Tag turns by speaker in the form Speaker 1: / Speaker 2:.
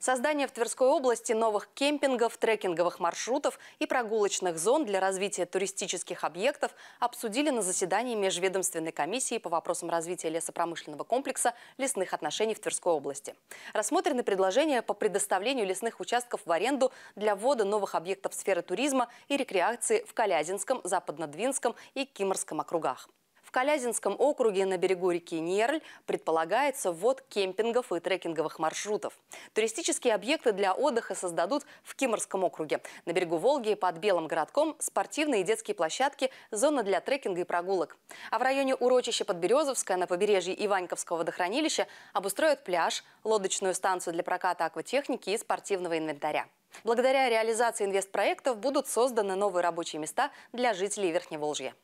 Speaker 1: Создание в Тверской области новых кемпингов, трекинговых маршрутов и прогулочных зон для развития туристических объектов обсудили на заседании Межведомственной комиссии по вопросам развития лесопромышленного комплекса лесных отношений в Тверской области. Рассмотрены предложения по предоставлению лесных участков в аренду для ввода новых объектов сферы туризма и рекреации в Калязинском, Западнодвинском и Киморском округах. В Калязинском округе на берегу реки Нерль предполагается ввод кемпингов и трекинговых маршрутов. Туристические объекты для отдыха создадут в Киморском округе. На берегу Волги под Белым городком спортивные и детские площадки, зона для трекинга и прогулок. А в районе урочища Подберезовская на побережье Иваньковского водохранилища обустроят пляж, лодочную станцию для проката акватехники и спортивного инвентаря. Благодаря реализации инвестпроектов будут созданы новые рабочие места для жителей Верхневолжья.